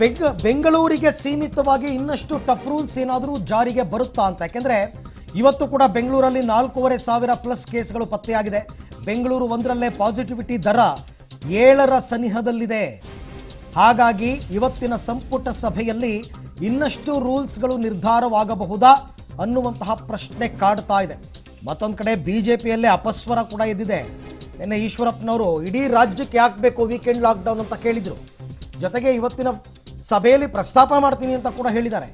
ಬೆಂಗ ಬೆಂಗಳೂರಿಗೆ ಸೀಮಿತವಾಗಿ ಇನ್ನಷ್ಟು ಟಫ್ ರೂಲ್ಸ್ ಏನಾದರೂ ಜಾರಿಗೆ ಬರುತ್ತಾ ಅಂತ ಯಾಕೆಂದರೆ ಇವತ್ತು ಕೂಡ ಬೆಂಗಳೂರಲ್ಲಿ ನಾಲ್ಕೂವರೆ ಸಾವಿರ ಪ್ಲಸ್ ಕೇಸ್ಗಳು ಪತ್ತೆಯಾಗಿದೆ ಬೆಂಗಳೂರು ಒಂದರಲ್ಲೇ ಪಾಸಿಟಿವಿಟಿ ದರ ಏಳರ ಸನಿಹದಲ್ಲಿದೆ ಹಾಗಾಗಿ ಇವತ್ತಿನ ಸಂಪುಟ ಸಭೆಯಲ್ಲಿ ಇನ್ನಷ್ಟು ರೂಲ್ಸ್ಗಳು ನಿರ್ಧಾರವಾಗಬಹುದಾ ಅನ್ನುವಂತಹ ಪ್ರಶ್ನೆ ಕಾಡ್ತಾ ಇದೆ ಮತ್ತೊಂದು ಕಡೆ ಬಿಜೆಪಿಯಲ್ಲೇ ಅಪಸ್ವರ ಕೂಡ ಇದ್ದಿದೆ ನಿನ್ನೆ ಈಶ್ವರಪ್ಪನವರು ಇಡೀ ರಾಜ್ಯಕ್ಕೆ ಯಾಕೆ ವೀಕೆಂಡ್ ಲಾಕ್ಡೌನ್ ಅಂತ ಕೇಳಿದರು ಜೊತೆಗೆ ಇವತ್ತಿನ ಸಭೆಯಲ್ಲಿ ಪ್ರಸ್ತಾಪ ಮಾಡ್ತೀನಿ ಅಂತ ಕೂಡ ಹೇಳಿದ್ದಾರೆ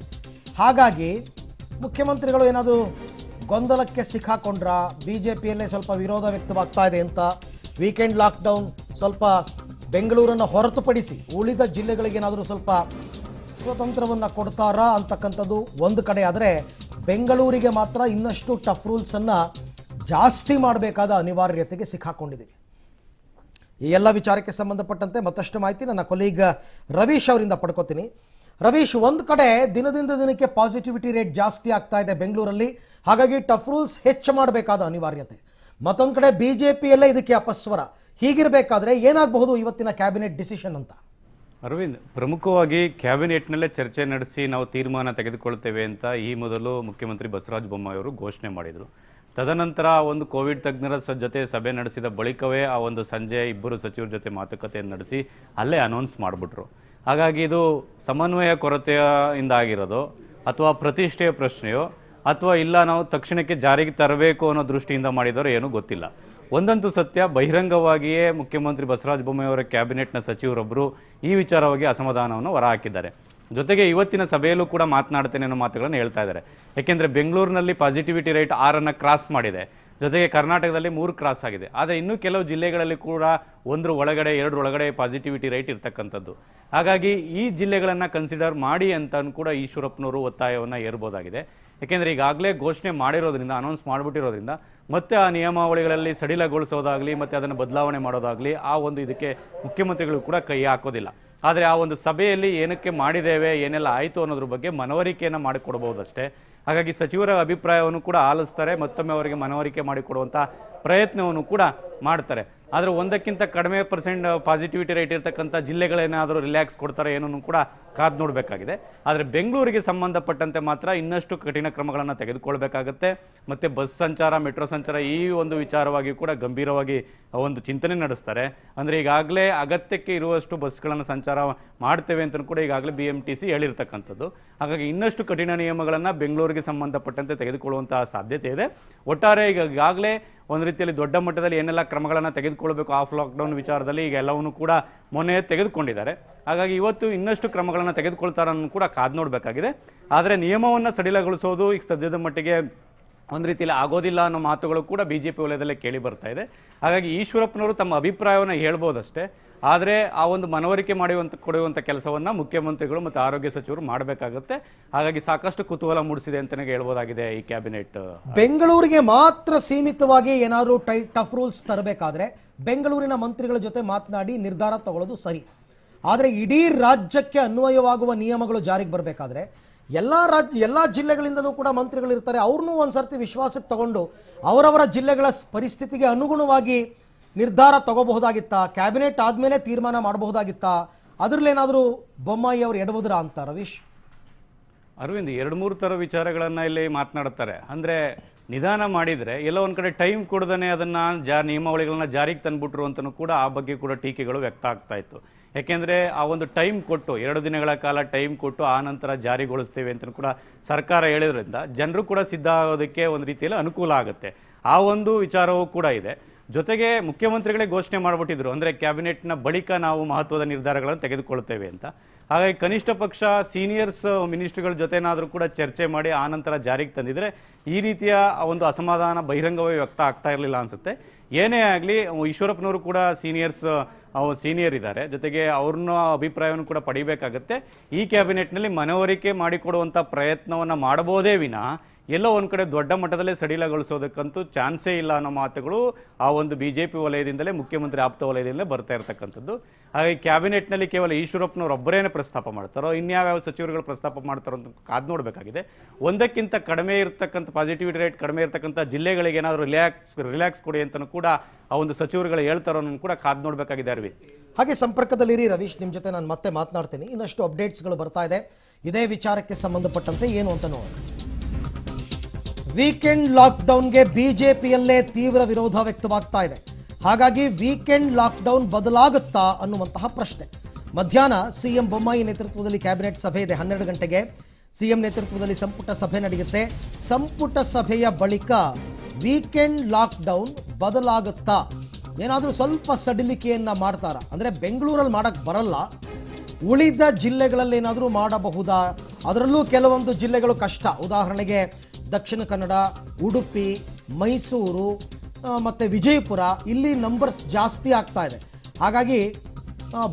ಹಾಗಾಗಿ ಮುಖ್ಯಮಂತ್ರಿಗಳು ಏನಾದರೂ ಗೊಂದಲಕ್ಕೆ ಸಿಕ್ಕಾಕೊಂಡ್ರ ಬಿ ಜೆ ಪಿಯಲ್ಲೇ ಸ್ವಲ್ಪ ವಿರೋಧ ವ್ಯಕ್ತವಾಗ್ತಾ ಇದೆ ಅಂತ ವೀಕೆಂಡ್ ಲಾಕ್ಡೌನ್ ಸ್ವಲ್ಪ ಬೆಂಗಳೂರನ್ನು ಹೊರತುಪಡಿಸಿ ಉಳಿದ ಜಿಲ್ಲೆಗಳಿಗೇನಾದರೂ ಸ್ವಲ್ಪ ಸ್ವತಂತ್ರವನ್ನು ಕೊಡ್ತಾರಾ ಅಂತಕ್ಕಂಥದ್ದು ಒಂದು ಕಡೆ ಆದರೆ ಬೆಂಗಳೂರಿಗೆ ಮಾತ್ರ ಇನ್ನಷ್ಟು ಟಫ್ ರೂಲ್ಸನ್ನು ಜಾಸ್ತಿ ಮಾಡಬೇಕಾದ ಅನಿವಾರ್ಯತೆಗೆ ಸಿಕ್ಕಾಕೊಂಡಿದೆ ಈ ಎಲ್ಲ ವಿಚಾರಕ್ಕೆ ಸಂಬಂಧಪಟ್ಟಂತೆ ಮತ್ತಷ್ಟು ಮಾಹಿತಿ ನನ್ನ ಕೊಲೀಗ್ ರವೀಶ್ ಅವರಿಂದ ಪಡ್ಕೋತೀನಿ ರವೀಶ್ ಒಂದು ಕಡೆ ದಿನದಿಂದ ದಿನಕ್ಕೆ ಪಾಸಿಟಿವಿಟಿ ರೇಟ್ ಜಾಸ್ತಿ ಆಗ್ತಾ ಇದೆ ಬೆಂಗಳೂರಲ್ಲಿ ಹಾಗಾಗಿ ಟಫ್ ರೂಲ್ಸ್ ಹೆಚ್ಚು ಮಾಡಬೇಕಾದ ಅನಿವಾರ್ಯತೆ ಮತ್ತೊಂದು ಕಡೆ ಬಿ ಜೆ ಇದಕ್ಕೆ ಅಪಸ್ವರ ಹೀಗಿರಬೇಕಾದ್ರೆ ಏನಾಗಬಹುದು ಇವತ್ತಿನ ಕ್ಯಾಬಿನೆಟ್ ಡಿಸಿಷನ್ ಅಂತ ಅರವಿಂದ್ ಪ್ರಮುಖವಾಗಿ ಕ್ಯಾಬಿನೆಟ್ನಲ್ಲೇ ಚರ್ಚೆ ನಡೆಸಿ ನಾವು ತೀರ್ಮಾನ ತೆಗೆದುಕೊಳ್ತೇವೆ ಅಂತ ಈ ಮೊದಲು ಮುಖ್ಯಮಂತ್ರಿ ಬಸವರಾಜ ಅವರು ಘೋಷಣೆ ಮಾಡಿದರು ತದನಂತರ ಒಂದು ಕೋವಿಡ್ ತಜ್ಞರ ಜೊತೆ ಸಭೆ ನಡೆಸಿದ ಬಳಿಕವೇ ಆ ಒಂದು ಸಂಜೆ ಇಬ್ಬರು ಸಚಿವರ ಜೊತೆ ಮಾತುಕತೆಯನ್ನು ನಡೆಸಿ ಅಲ್ಲೇ ಅನೌನ್ಸ್ ಮಾಡಿಬಿಟ್ರು ಹಾಗಾಗಿ ಇದು ಸಮನ್ವಯ ಕೊರತೆಯಿಂದ ಆಗಿರೋದು ಅಥವಾ ಪ್ರತಿಷ್ಠೆಯ ಪ್ರಶ್ನೆಯೋ ಅಥವಾ ಇಲ್ಲ ನಾವು ತಕ್ಷಣಕ್ಕೆ ಜಾರಿಗೆ ತರಬೇಕು ಅನ್ನೋ ದೃಷ್ಟಿಯಿಂದ ಮಾಡಿದವರು ಏನೂ ಗೊತ್ತಿಲ್ಲ ಒಂದಂತೂ ಸತ್ಯ ಬಹಿರಂಗವಾಗಿಯೇ ಮುಖ್ಯಮಂತ್ರಿ ಬಸವರಾಜ ಬೊಮ್ಮೆಯವರ ಕ್ಯಾಬಿನೆಟ್ನ ಸಚಿವರೊಬ್ಬರು ಈ ವಿಚಾರವಾಗಿ ಅಸಮಾಧಾನವನ್ನು ಹೊರಹಾಕಿದ್ದಾರೆ ಜೊತೆಗೆ ಇವತ್ತಿನ ಸಭೆಯಲ್ಲೂ ಕೂಡ ಮಾತನಾಡ್ತೇನೆ ಅನ್ನೋ ಮಾತುಗಳನ್ನು ಹೇಳ್ತಾ ಇದ್ದಾರೆ ಯಾಕೆಂದರೆ ಬೆಂಗಳೂರಿನಲ್ಲಿ ಪಾಸಿಟಿವಿಟಿ ರೇಟ್ ಆರನ್ನು ಕ್ರಾಸ್ ಮಾಡಿದೆ ಜೊತೆಗೆ ಕರ್ನಾಟಕದಲ್ಲಿ ಮೂರು ಕ್ರಾಸ್ ಆಗಿದೆ ಆದರೆ ಇನ್ನೂ ಕೆಲವು ಜಿಲ್ಲೆಗಳಲ್ಲಿ ಕೂಡ ಒಂದರ ಒಳಗಡೆ ಎರಡು ಒಳಗಡೆ ಪಾಸಿಟಿವಿಟಿ ರೇಟ್ ಇರ್ತಕ್ಕಂಥದ್ದು ಹಾಗಾಗಿ ಈ ಜಿಲ್ಲೆಗಳನ್ನು ಕನ್ಸಿಡರ್ ಮಾಡಿ ಅಂತ ಕೂಡ ಈಶ್ವರಪ್ಪನವರು ಒತ್ತಾಯವನ್ನು ಏರ್ಬೋದಾಗಿದೆ ಯಾಕೆಂದ್ರೆ ಈಗಾಗಲೇ ಘೋಷಣೆ ಮಾಡಿರೋದ್ರಿಂದ ಅನೌನ್ಸ್ ಮಾಡಿಬಿಟ್ಟಿರೋದ್ರಿಂದ ಮತ್ತೆ ಆ ನಿಯಮಾವಳಿಗಳಲ್ಲಿ ಸಡಿಲಗೊಳಿಸೋದಾಗಲಿ ಮತ್ತು ಅದನ್ನು ಬದಲಾವಣೆ ಮಾಡೋದಾಗಲಿ ಆ ಒಂದು ಇದಕ್ಕೆ ಮುಖ್ಯಮಂತ್ರಿಗಳು ಕೂಡ ಕೈ ಹಾಕೋದಿಲ್ಲ ಆದರೆ ಆ ಒಂದು ಸಭೆಯಲ್ಲಿ ಏನಕ್ಕೆ ಮಾಡಿದ್ದೇವೆ ಏನೆಲ್ಲ ಆಯಿತು ಅನ್ನೋದ್ರ ಬಗ್ಗೆ ಮನವರಿಕೆಯನ್ನು ಮಾಡಿಕೊಡ್ಬೋದಷ್ಟೇ ಹಾಗಾಗಿ ಸಚಿವರ ಅಭಿಪ್ರಾಯವನ್ನು ಕೂಡ ಆಲಿಸ್ತಾರೆ ಮತ್ತೊಮ್ಮೆ ಅವರಿಗೆ ಮನವರಿಕೆ ಮಾಡಿಕೊಡುವಂಥ ಪ್ರಯತ್ನವನ್ನು ಕೂಡ ಮಾಡ್ತಾರೆ ಆದರೆ ಒಂದಕ್ಕಿಂತ ಕಡಿಮೆ ಪರ್ಸೆಂಟ್ ಪಾಸಿಟಿವಿಟಿ ರೇಟ್ ಇರತಕ್ಕಂಥ ಜಿಲ್ಲೆಗಳೇನಾದರೂ ರಿಲ್ಯಾಕ್ಸ್ ಕೊಡ್ತಾರೆ ಏನೂ ಕೂಡ ಕಾದು ನೋಡಬೇಕಾಗಿದೆ ಆದರೆ ಬೆಂಗಳೂರಿಗೆ ಸಂಬಂಧಪಟ್ಟಂತೆ ಮಾತ್ರ ಇನ್ನಷ್ಟು ಕಠಿಣ ಕ್ರಮಗಳನ್ನು ತೆಗೆದುಕೊಳ್ಬೇಕಾಗತ್ತೆ ಮತ್ತು ಬಸ್ ಸಂಚಾರ ಮೆಟ್ರೋ ಸಂಚಾರ ಈ ಒಂದು ವಿಚಾರವಾಗಿ ಕೂಡ ಗಂಭೀರವಾಗಿ ಒಂದು ಚಿಂತನೆ ನಡೆಸ್ತಾರೆ ಅಂದರೆ ಈಗಾಗಲೇ ಅಗತ್ಯಕ್ಕೆ ಇರುವಷ್ಟು ಬಸ್ಗಳನ್ನು ಸಂಚಾರ ಮಾಡ್ತೇವೆ ಅಂತ ಕೂಡ ಈಗಾಗಲೇ ಬಿ ಎಮ್ ಟಿ ಸಿ ಹೇಳಿರ್ತಕ್ಕಂಥದ್ದು ಹಾಗಾಗಿ ಇನ್ನಷ್ಟು ಕಠಿಣ ನಿಯಮಗಳನ್ನು ಬೆಂಗಳೂರಿಗೆ ಸಂಬಂಧಪಟ್ಟಂತೆ ತೆಗೆದುಕೊಳ್ಳುವಂತಹ ಸಾಧ್ಯತೆ ಇದೆ ಒಟ್ಟಾರೆ ಈಗ ಈಗಾಗಲೇ ಒಂದು ರೀತಿಯಲ್ಲಿ ದೊಡ್ಡ ಮಟ್ಟದಲ್ಲಿ ಏನೆಲ್ಲ ಕ್ರಮಗಳನ್ನು ತೆಗೆದು ತೆಗೆದುಕೊಳ್ಬೇಕು ಆಫ್ ಲಾಕ್ಡೌನ್ ವಿಚಾರದಲ್ಲಿ ಈಗ ಎಲ್ಲವನ್ನೂ ಕೂಡ ಮೊನ್ನೆ ತೆಗೆದುಕೊಂಡಿದ್ದಾರೆ ಹಾಗಾಗಿ ಇವತ್ತು ಇನ್ನಷ್ಟು ಕ್ರಮಗಳನ್ನು ತೆಗೆದುಕೊಳ್ತಾರನ್ನು ಕೂಡ ಕಾದು ನೋಡಬೇಕಾಗಿದೆ ಆದರೆ ನಿಯಮವನ್ನು ಸಡಿಲಗೊಳಿಸೋದು ಈಗ ಸದ್ಯದ ಮಟ್ಟಿಗೆ ಒಂದು ರೀತಿಯಲ್ಲಿ ಆಗೋದಿಲ್ಲ ಅನ್ನೋ ಮಾತುಗಳು ಕೂಡ ಬಿ ಜೆ ಪಿ ವಲಯದಲ್ಲೇ ಕೇಳಿ ಬರ್ತಾ ಇದೆ ಹಾಗಾಗಿ ಈಶ್ವರಪ್ಪನವರು ತಮ್ಮ ಅಭಿಪ್ರಾಯವನ್ನು ಹೇಳ್ಬೋದಷ್ಟೇ ಆದರೆ ಆ ಒಂದು ಮನವರಿಕೆ ಮಾಡುವಂಥ ಕೊಡುವಂಥ ಕೆಲಸವನ್ನು ಮುಖ್ಯಮಂತ್ರಿಗಳು ಮತ್ತು ಆರೋಗ್ಯ ಸಚಿವರು ಮಾಡಬೇಕಾಗುತ್ತೆ ಹಾಗಾಗಿ ಸಾಕಷ್ಟು ಕುತೂಹಲ ಮೂಡಿಸಿದೆ ಅಂತಲೇ ಹೇಳ್ಬೋದಾಗಿದೆ ಈ ಕ್ಯಾಬಿನೆಟ್ ಬೆಂಗಳೂರಿಗೆ ಮಾತ್ರ ಸೀಮಿತವಾಗಿ ಏನಾದರೂ ಟಫ್ ರೂಲ್ಸ್ ತರಬೇಕಾದ್ರೆ ಬೆಂಗಳೂರಿನ ಮಂತ್ರಿಗಳ ಜೊತೆ ಮಾತನಾಡಿ ನಿರ್ಧಾರ ತಗೊಳ್ಳೋದು ಸರಿ ಆದರೆ ಇಡೀ ರಾಜ್ಯಕ್ಕೆ ಅನ್ವಯವಾಗುವ ನಿಯಮಗಳು ಜಾರಿಗೆ ಬರಬೇಕಾದ್ರೆ ಎಲ್ಲ ರಾಜ್ಯ ಎಲ್ಲ ಜಿಲ್ಲೆಗಳಿಂದಲೂ ಕೂಡ ಮಂತ್ರಿಗಳಿರ್ತಾರೆ ಅವ್ರನ್ನೂ ಒಂದ್ಸರ್ತಿ ಸರ್ತಿ ವಿಶ್ವಾಸಕ್ಕೆ ತಗೊಂಡು ಅವರವರ ಜಿಲ್ಲೆಗಳ ಪರಿಸ್ಥಿತಿಗೆ ಅನುಗುಣವಾಗಿ ನಿರ್ಧಾರ ತಗೋಬಹುದಾಗಿತ್ತಾ ಕ್ಯಾಬಿನೆಟ್ ಆದ್ಮೇಲೆ ತೀರ್ಮಾನ ಮಾಡಬಹುದಾಗಿತ್ತಾ ಅದರಲ್ಲೇನಾದರೂ ಬೊಮ್ಮಾಯಿ ಅವರು ಎಡಬಹುದ್ರ ಅಂತ ರವೀಶ್ ಅರವಿಂದ್ ಎರಡು ಮೂರು ತರ ವಿಚಾರಗಳನ್ನು ಇಲ್ಲಿ ಮಾತನಾಡುತ್ತಾರೆ ಅಂದ್ರೆ ನಿಧಾನ ಮಾಡಿದರೆ ಎಲ್ಲ ಒಂದು ಕಡೆ ಟೈಮ್ ಕೊಡದೇ ಅದನ್ನು ಜಾ ನಿಯಮಾವಳಿಗಳನ್ನ ಜಾರಿಗೆ ತಂದ್ಬಿಟ್ರು ಅಂತಲೂ ಕೂಡ ಆ ಬಗ್ಗೆ ಕೂಡ ಟೀಕೆಗಳು ವ್ಯಕ್ತ ಆಗ್ತಾ ಇತ್ತು ಯಾಕೆಂದರೆ ಆ ಒಂದು ಟೈಮ್ ಕೊಟ್ಟು ಎರಡು ದಿನಗಳ ಕಾಲ ಟೈಮ್ ಕೊಟ್ಟು ಆ ನಂತರ ಜಾರಿಗೊಳಿಸ್ತೇವೆ ಅಂತಲೂ ಕೂಡ ಸರ್ಕಾರ ಹೇಳಿದ್ರಿಂದ ಜನರು ಕೂಡ ಸಿದ್ಧ ಆಗೋದಕ್ಕೆ ಒಂದು ರೀತಿಯಲ್ಲಿ ಅನುಕೂಲ ಆಗುತ್ತೆ ಆ ಒಂದು ವಿಚಾರವೂ ಕೂಡ ಇದೆ ಜೊತೆಗೆ ಮುಖ್ಯಮಂತ್ರಿಗಳೇ ಘೋಷಣೆ ಮಾಡಿಬಿಟ್ಟಿದ್ರು ಅಂದರೆ ಕ್ಯಾಬಿನೆಟ್ನ ಬಳಿಕ ನಾವು ಮಹತ್ವದ ನಿರ್ಧಾರಗಳನ್ನು ತೆಗೆದುಕೊಳ್ಳುತ್ತೇವೆ ಅಂತ ಹಾಗಾಗಿ ಕನಿಷ್ಠ ಪಕ್ಷ ಸೀನಿಯರ್ಸ್ ಮಿನಿಸ್ಟ್ರಿಗಳ ಜೊತೆನಾದರೂ ಕೂಡ ಚರ್ಚೆ ಮಾಡಿ ಆನಂತರ ಜಾರಿಗೆ ತಂದಿದ್ರೆ ಈ ರೀತಿಯ ಒಂದು ಅಸಮಾಧಾನ ಬಹಿರಂಗವಾಗಿ ವ್ಯಕ್ತ ಆಗ್ತಾ ಇರಲಿಲ್ಲ ಅನಿಸುತ್ತೆ ಏನೇ ಆಗಲಿ ಈಶ್ವರಪ್ಪನವರು ಕೂಡ ಸೀನಿಯರ್ಸ್ ಸೀನಿಯರ್ ಇದ್ದಾರೆ ಜೊತೆಗೆ ಅವ್ರನ್ನ ಅಭಿಪ್ರಾಯವನ್ನು ಕೂಡ ಪಡಿಬೇಕಾಗತ್ತೆ ಈ ಕ್ಯಾಬಿನೆಟ್ನಲ್ಲಿ ಮನವರಿಕೆ ಮಾಡಿಕೊಡುವಂಥ ಪ್ರಯತ್ನವನ್ನು ಮಾಡಬಹುದೇ ವಿನ ಎಲ್ಲೋ ಒಂದು ಕಡೆ ದೊಡ್ಡ ಮಟ್ಟದಲ್ಲೇ ಸಡಿಲಗೊಳಿಸೋದಕ್ಕಂತೂ ಚಾನ್ಸೇ ಇಲ್ಲ ಅನ್ನೋ ಮಾತುಗಳು ಆ ಒಂದು ಬಿ ಜೆ ಪಿ ವಲಯದಿಂದಲೇ ಮುಖ್ಯಮಂತ್ರಿ ಆಪ್ತ ವಲಯದಿಂದಲೇ ಬರ್ತಾ ಇರತಕ್ಕಂಥದ್ದು ಹಾಗೆ ಕ್ಯಾಬಿನೆಟ್ನಲ್ಲಿ ಕೇವಲ ಈಶ್ವರಪ್ಪನವರೊಬ್ಬರೇನೇ ಪ್ರಸ್ತಾಪ ಮಾಡ್ತಾರೋ ಇನ್ಯಾವ್ಯಾವ ಸಚಿವರುಗಳು ಪ್ರಸ್ತಾಪ ಮಾಡ್ತಾರೋ ಅಂತ ಕಾದು ನೋಡಬೇಕಾಗಿದೆ ಒಂದಕ್ಕಿಂತ ಕಡಿಮೆ ಇರತಕ್ಕಂಥ ಪಾಸಿಟಿವಿಟಿ ರೇಟ್ ಕಡಿಮೆ ಇರತಕ್ಕಂಥ ಜಿಲ್ಲೆಗಳಿಗೆ ಏನಾದರೂ ರಿಲ್ಯಾಕ್ಸ್ ರಿಲ್ಯಾಕ್ಸ್ ಕೊಡಿ ಅಂತಲೂ ಕೂಡ ಆ ಒಂದು ಸಚಿವರುಗಳು ಹೇಳ್ತಾರೋ ಕೂಡ ಕಾದು ನೋಡಬೇಕಾಗಿದೆ ಅರ್ವಿ ಹಾಗೆ ಸಂಪರ್ಕದಲ್ಲಿರಿ ರವೀಶ್ ನಿಮ್ಮ ಜೊತೆ ನಾನು ಮತ್ತೆ ಮಾತನಾಡ್ತೀನಿ ಇನ್ನಷ್ಟು ಅಪ್ಡೇಟ್ಸ್ಗಳು ಬರ್ತಾ ಇದೆ ಇದೇ ವಿಚಾರಕ್ಕೆ ಸಂಬಂಧಪಟ್ಟಂತೆ ಏನು ಅಂತ ನೋಡೋಣ ವೀಕೆಂಡ್ ಲಾಕ್ಡೌನ್ಗೆ ಬಿಜೆಪಿಯಲ್ಲೇ ತೀವ್ರ ವಿರೋಧ ವ್ಯಕ್ತವಾಗ್ತಾ ಇದೆ ಹಾಗಾಗಿ ವೀಕೆಂಡ್ ಲಾಕ್ಡೌನ್ ಬದಲಾಗುತ್ತಾ ಅನ್ನುವಂತಹ ಪ್ರಶ್ನೆ ಮಧ್ಯಾಹ್ನ ಸಿಎಂ ಬೊಮ್ಮಾಯಿ ನೇತೃತ್ವದಲ್ಲಿ ಕ್ಯಾಬಿನೆಟ್ ಸಭೆ ಇದೆ ಹನ್ನೆರಡು ಗಂಟೆಗೆ ಸಿಎಂ ನೇತೃತ್ವದಲ್ಲಿ ಸಂಪುಟ ಸಭೆ ನಡೆಯುತ್ತೆ ಸಂಪುಟ ಸಭೆಯ ಬಳಿಕ ವೀಕೆಂಡ್ ಲಾಕ್ಡೌನ್ ಬದಲಾಗುತ್ತಾ ಏನಾದರೂ ಸ್ವಲ್ಪ ಸಡಿಲಿಕೆಯನ್ನು ಮಾಡ್ತಾರಾ ಅಂದರೆ ಬೆಂಗಳೂರಲ್ಲಿ ಮಾಡೋಕ್ಕೆ ಬರಲ್ಲ ಉಳಿದ ಜಿಲ್ಲೆಗಳಲ್ಲಿ ಏನಾದರೂ ಮಾಡಬಹುದಾ ಅದರಲ್ಲೂ ಕೆಲವೊಂದು ಜಿಲ್ಲೆಗಳು ಕಷ್ಟ ಉದಾಹರಣೆಗೆ ದಕ್ಷಿಣ ಕನ್ನಡ ಉಡುಪಿ ಮೈಸೂರು ಮತ್ತು ವಿಜಯಪುರ ಇಲ್ಲಿ ನಂಬರ್ಸ್ ಜಾಸ್ತಿ ಆಗ್ತಾ ಇದೆ ಹಾಗಾಗಿ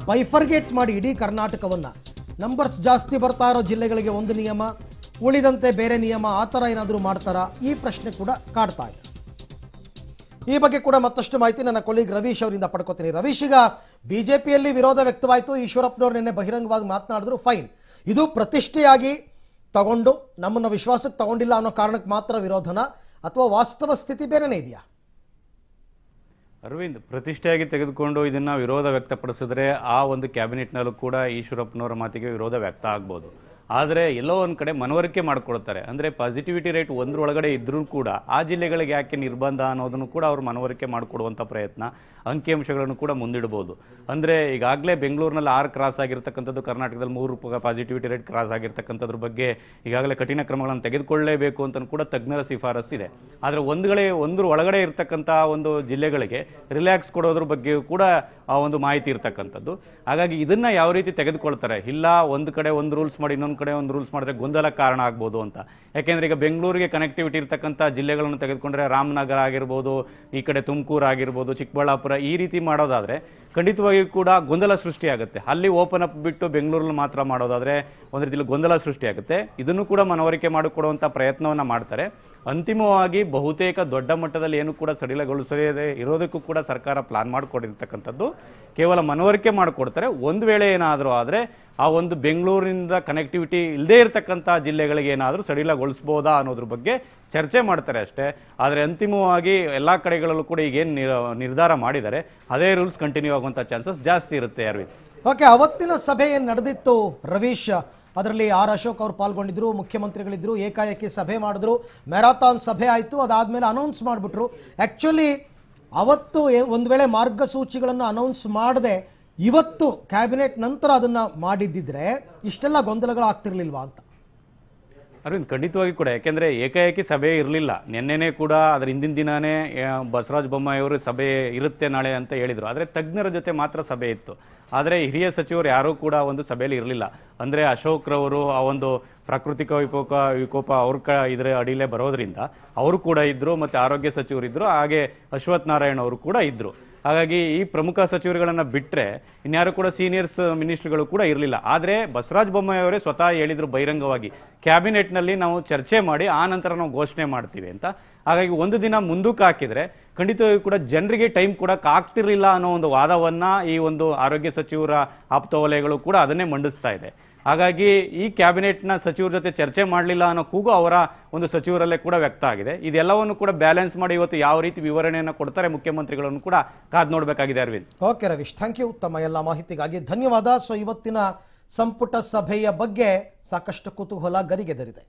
ಬೈಫರ್ಗೇಟ್ ಮಾಡಿ ಇಡೀ ಕರ್ನಾಟಕವನ್ನು ನಂಬರ್ಸ್ ಜಾಸ್ತಿ ಬರ್ತಾ ಇರೋ ಜಿಲ್ಲೆಗಳಿಗೆ ಒಂದು ನಿಯಮ ಉಳಿದಂತೆ ಬೇರೆ ನಿಯಮ ಆ ಥರ ಏನಾದರೂ ಮಾಡ್ತಾರಾ ಈ ಪ್ರಶ್ನೆ ಕೂಡ ಕಾಡ್ತಾ ಇದೆ ಈ ಬಗ್ಗೆ ಕೂಡ ಮತ್ತಷ್ಟು ಮಾಹಿತಿ ನನ್ನ ಕೊಲೀಗ್ ರವೀಶ್ ಅವರಿಂದ ಪಡ್ಕೋತೀನಿ ರವೀಶ್ ಈಗ ಬಿಜೆಪಿಯಲ್ಲಿ ವಿರೋಧ ವ್ಯಕ್ತವಾಯಿತು ಈಶ್ವರಪ್ಪನವರು ನಿನ್ನೆ ಬಹಿರಂಗವಾಗಿ ಮಾತನಾಡಿದ್ರು ಫೈನ್ ಇದು ಪ್ರತಿಷ್ಠೆಯಾಗಿ ತಗೊಂಡು ನಮ್ಮನ್ನು ವಿಶ್ವಾಸಕ್ಕೆ ತಗೊಂಡಿಲ್ಲ ಅನ್ನೋ ಕಾರಣಕ್ಕೆ ಮಾತ್ರ ವಿರೋಧನ ಅಥವಾ ವಾಸ್ತವ ಸ್ಥಿತಿ ಬೇರೆನೇ ಇದೆಯಾ ಅರವಿಂದ್ ಪ್ರತಿಷ್ಠೆಯಾಗಿ ತೆಗೆದುಕೊಂಡು ಇದನ್ನು ವಿರೋಧ ವ್ಯಕ್ತಪಡಿಸಿದ್ರೆ ಆ ಒಂದು ಕ್ಯಾಬಿನೆಟ್ನಲ್ಲೂ ಕೂಡ ಈಶ್ವರಪ್ಪನವರ ಮಾತಿಗೆ ವಿರೋಧ ವ್ಯಕ್ತ ಆಗ್ಬೋದು ಆದರೆ ಎಲ್ಲೋ ಒಂದು ಕಡೆ ಮನವರಿಕೆ ಮಾಡಿಕೊಳ್ತಾರೆ ಅಂದರೆ ಪಾಸಿಟಿವಿಟಿ ರೇಟ್ ಒಂದರೊಳಗಡೆ ಇದ್ದರೂ ಕೂಡ ಆ ಜಿಲ್ಲೆಗಳಿಗೆ ಯಾಕೆ ನಿರ್ಬಂಧ ಅನ್ನೋದನ್ನು ಕೂಡ ಅವರು ಮನವರಿಕೆ ಮಾಡಿಕೊಡುವಂಥ ಪ್ರಯತ್ನ ಅಂಕಿಅಂಶಗಳನ್ನು ಕೂಡ ಮುಂದಿಡ್ಬೋದು ಅಂದರೆ ಈಗಾಗಲೇ ಬೆಂಗಳೂರಿನಲ್ಲಿ ಆರು ಕ್ರಾಸ್ ಆಗಿರ್ತಕ್ಕಂಥದ್ದು ಕರ್ನಾಟಕದಲ್ಲಿ ಮೂರು ರೂಪಾಯಿ ಪಾಸಿಟಿವಿಟಿ ರೇಟ್ ಕ್ರಾಸ್ ಆಗಿರ್ತಕ್ಕಂಥದ್ರ ಬಗ್ಗೆ ಈಗಾಗಲೇ ಕಠಿಣ ಕ್ರಮಗಳನ್ನು ತೆಗೆದುಕೊಳ್ಳಲೇಬೇಕು ಅಂತಲೂ ಕೂಡ ತಜ್ಞರ ಶಿಫಾರಸ್ಸಿದೆ ಆದರೆ ಒಂದುಗಳೇ ಒಂದರ ಒಳಗಡೆ ಇರತಕ್ಕಂಥ ಒಂದು ಜಿಲ್ಲೆಗಳಿಗೆ ರಿಲ್ಯಾಕ್ಸ್ ಕೊಡೋದ್ರ ಬಗ್ಗೆಯೂ ಕೂಡ ಆ ಒಂದು ಮಾಹಿತಿ ಇರತಕ್ಕಂಥದ್ದು ಹಾಗಾಗಿ ಇದನ್ನು ಯಾವ ರೀತಿ ತೆಗೆದುಕೊಳ್ತಾರೆ ಇಲ್ಲ ಒಂದು ಕಡೆ ಒಂದು ರೂಲ್ಸ್ ಮಾಡಿ ಇನ್ನೊಂದು ಕಡೆ ಒಂದು ರೂಲ್ಸ್ ಮಾಡಿದ್ರೆ ಗೊಂದಲ ಕಾರಣ ಆಗ್ಬೋದು ಅಂತ ಯಾಕೆಂದರೆ ಈಗ ಬೆಂಗಳೂರಿಗೆ ಕನೆಕ್ಟಿವಿಟಿ ಇರ್ತಕ್ಕಂಥ ಜಿಲ್ಲೆಗಳನ್ನು ತೆಗೆದುಕೊಂಡ್ರೆ ರಾಮನಗರ ಆಗಿರ್ಬೋದು ಈ ಕಡೆ ತುಮಕೂರು ಆಗಿರ್ಬೋದು ಚಿಕ್ಕಬಳ್ಳಾಪುರ ಈ ರೀತಿ ಮಾಡೋದಾದರೆ ಖಂಡಿತವಾಗಿಯೂ ಕೂಡ ಗೊಂದಲ ಸೃಷ್ಟಿಯಾಗುತ್ತೆ ಅಲ್ಲಿ ಓಪನ್ ಅಪ್ ಬಿಟ್ಟು ಬೆಂಗಳೂರಲ್ಲಿ ಮಾತ್ರ ಮಾಡೋದಾದರೆ ಒಂದು ರೀತಿಯಲ್ಲಿ ಗೊಂದಲ ಸೃಷ್ಟಿಯಾಗುತ್ತೆ ಇದನ್ನು ಕೂಡ ಮನವರಿಕೆ ಮಾಡಿಕೊಡುವಂಥ ಪ್ರಯತ್ನವನ್ನು ಮಾಡ್ತಾರೆ ಅಂತಿಮವಾಗಿ ಬಹುತೇಕ ದೊಡ್ಡ ಮಟ್ಟದಲ್ಲಿ ಏನು ಕೂಡ ಸಡಿಲಗೊಳಿಸದೇ ಇರೋದಕ್ಕೂ ಕೂಡ ಸರ್ಕಾರ ಪ್ಲಾನ್ ಮಾಡಿಕೊಂಡಿರ್ತಕ್ಕಂಥದ್ದು ಕೇವಲ ಮನವರಿಕೆ ಮಾಡಿಕೊಡ್ತಾರೆ ಒಂದು ವೇಳೆ ಏನಾದರೂ ಆದರೆ ಆ ಒಂದು ಬೆಂಗಳೂರಿನಿಂದ ಕನೆಕ್ಟಿವಿಟಿ ಇಲ್ಲದೇ ಇರತಕ್ಕಂಥ ಜಿಲ್ಲೆಗಳಿಗೆ ಏನಾದರೂ ಸಡಿಲಗೊಳಿಸ್ಬೋದಾ ಅನ್ನೋದ್ರ ಬಗ್ಗೆ ಚರ್ಚೆ ಮಾಡ್ತಾರೆ ಅಷ್ಟೇ ಆದರೆ ಅಂತಿಮವಾಗಿ ಎಲ್ಲ ಕಡೆಗಳಲ್ಲೂ ಕೂಡ ಈಗೇನು ನಿರ್ಧಾರ ಮಾಡಿದ್ದಾರೆ ಅದೇ ರೂಲ್ಸ್ ಕಂಟಿನ್ಯೂ ಆಗುವಂಥ ಚಾನ್ಸಸ್ ಜಾಸ್ತಿ ಇರುತ್ತೆ ಅರವಿಂದ್ ಓಕೆ ಅವತ್ತಿನ ಸಭೆ ಏನು ನಡೆದಿತ್ತು ರವೀಶ್ ಅದರಲ್ಲಿ ಆರ್ ಅಶೋಕ್ ಅವರು ಪಾಲ್ಗೊಂಡಿದ್ದರು ಮುಖ್ಯಮಂತ್ರಿಗಳಿದ್ದರು ಏಕಾಏಕಿ ಸಭೆ ಮಾಡಿದ್ರು ಮ್ಯಾರಾಥಾನ್ ಸಭೆ ಆಯಿತು ಅದಾದಮೇಲೆ ಅನೌನ್ಸ್ ಮಾಡಿಬಿಟ್ರು ಆ್ಯಕ್ಚುಲಿ ಅವತ್ತು ಒಂದು ವೇಳೆ ಮಾರ್ಗಸೂಚಿಗಳನ್ನು ಅನೌನ್ಸ್ ಮಾಡದೆ ಇವತ್ತು ಕ್ಯಾಬಿನೆಟ್ ನಂತರ ಅದನ್ನು ಮಾಡಿದ್ದಿದ್ರೆ ಇಷ್ಟೆಲ್ಲ ಗೊಂದಲಗಳು ಆಗ್ತಿರ್ಲಿಲ್ವಾ ಅಂತ ಅರವಿಂದ್ ಖಂಡಿತವಾಗಿ ಕೂಡ ಯಾಕೆಂದರೆ ಏಕಾಏಕಿ ಸಭೆ ಇರಲಿಲ್ಲ ನಿನ್ನೆನೇ ಕೂಡ ಅದರ ಹಿಂದಿನ ದಿನವೇ ಬಸವರಾಜ ಬೊಮ್ಮಾಯಿಯವರು ಸಭೆ ಇರುತ್ತೆ ನಾಳೆ ಅಂತ ಹೇಳಿದರು ಆದರೆ ತಜ್ಞರ ಜೊತೆ ಮಾತ್ರ ಸಭೆ ಇತ್ತು ಆದರೆ ಹಿರಿಯ ಸಚಿವರು ಯಾರೂ ಕೂಡ ಒಂದು ಸಭೆಯಲ್ಲಿ ಇರಲಿಲ್ಲ ಅಂದರೆ ಅಶೋಕ್ರವರು ಆ ಒಂದು ಪ್ರಾಕೃತಿಕ ವಿಕೋಪ ವಿಕೋಪ ಅವ್ರ ಕ ಇದರ ಅಡಿಲೇ ಬರೋದರಿಂದ ಅವರು ಕೂಡ ಇದ್ದರು ಮತ್ತು ಆರೋಗ್ಯ ಸಚಿವರು ಇದ್ದರು ಹಾಗೆ ಅಶ್ವಥ್ ನಾರಾಯಣ್ ಅವರು ಕೂಡ ಇದ್ದರು ಹಾಗಾಗಿ ಈ ಪ್ರಮುಖ ಸಚಿವರುಗಳನ್ನು ಬಿಟ್ಟರೆ ಇನ್ಯಾರು ಕೂಡ ಸೀನಿಯರ್ಸ್ ಮಿನಿಸ್ಟ್ರುಗಳು ಕೂಡ ಇರಲಿಲ್ಲ ಆದರೆ ಬಸವರಾಜ ಬೊಮ್ಮಾಯಿ ಅವರೇ ಸ್ವತಃ ಹೇಳಿದರು ಬಹಿರಂಗವಾಗಿ ಕ್ಯಾಬಿನೆಟ್ನಲ್ಲಿ ನಾವು ಚರ್ಚೆ ಮಾಡಿ ಆ ನಂತರ ನಾವು ಘೋಷಣೆ ಮಾಡ್ತೀವಿ ಅಂತ ಹಾಗಾಗಿ ಒಂದು ದಿನ ಮುಂದಕ್ಕೆ ಹಾಕಿದರೆ ಖಂಡಿತವಾಗಿ ಕೂಡ ಜನರಿಗೆ ಟೈಮ್ ಕೂಡ ಆಗ್ತಿರ್ಲಿಲ್ಲ ಅನ್ನೋ ಒಂದು ವಾದವನ್ನು ಈ ಒಂದು ಆರೋಗ್ಯ ಸಚಿವರ ಆಪ್ತ ವಲಯಗಳು ಕೂಡ ಅದನ್ನೇ ಮಂಡಿಸ್ತಾ ಇದೆ ಹಾಗಾಗಿ ಈ ಕ್ಯಾಬಿನೆಟ್ನ ಸಚಿವರ ಜೊತೆ ಚರ್ಚೆ ಮಾಡಲಿಲ್ಲ ಅನ್ನೋ ಕೂಗು ಅವರ ಒಂದು ಸಚಿವರಲ್ಲೇ ಕೂಡ ವ್ಯಕ್ತ ಆಗಿದೆ ಇದೆಲ್ಲವನ್ನು ಕೂಡ ಬ್ಯಾಲೆನ್ಸ್ ಮಾಡಿ ಇವತ್ತು ಯಾವ ರೀತಿ ವಿವರಣೆಯನ್ನು ಕೊಡ್ತಾರೆ ಮುಖ್ಯಮಂತ್ರಿಗಳನ್ನು ಕೂಡ ಕಾದ್ ನೋಡಬೇಕಾಗಿದೆ Arvind okay Ravish thank you ಉತ್ತಮ ಎಲ್ಲ ಮಾಹಿತಿಗಾಗಿ ಧನ್ಯವಾದ ಸೊ ಇವತ್ತಿನ ಸಂಪುಟ ಸಭೆಯ ಬಗ್ಗೆ ಸಾಕಷ್ಟು ಕುತೂಹಲ ಗರಿಗೆದರಿದೆ